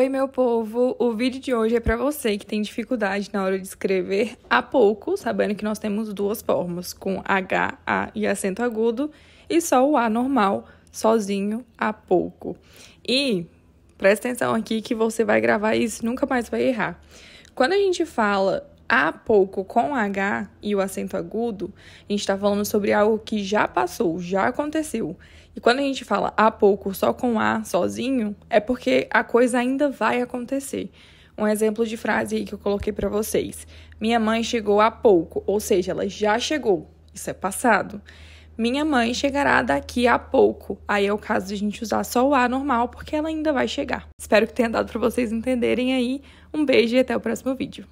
Oi, meu povo! O vídeo de hoje é para você que tem dificuldade na hora de escrever há pouco, sabendo que nós temos duas formas, com H, A e acento agudo, e só o A normal, sozinho, há pouco. E presta atenção aqui que você vai gravar isso nunca mais vai errar. Quando a gente fala há pouco com H e o acento agudo, a gente está falando sobre algo que já passou, já aconteceu. E quando a gente fala há pouco só com A sozinho, é porque a coisa ainda vai acontecer. Um exemplo de frase aí que eu coloquei para vocês: Minha mãe chegou há pouco, ou seja, ela já chegou. Isso é passado. Minha mãe chegará daqui a pouco. Aí é o caso de a gente usar só o A normal, porque ela ainda vai chegar. Espero que tenha dado para vocês entenderem aí. Um beijo e até o próximo vídeo.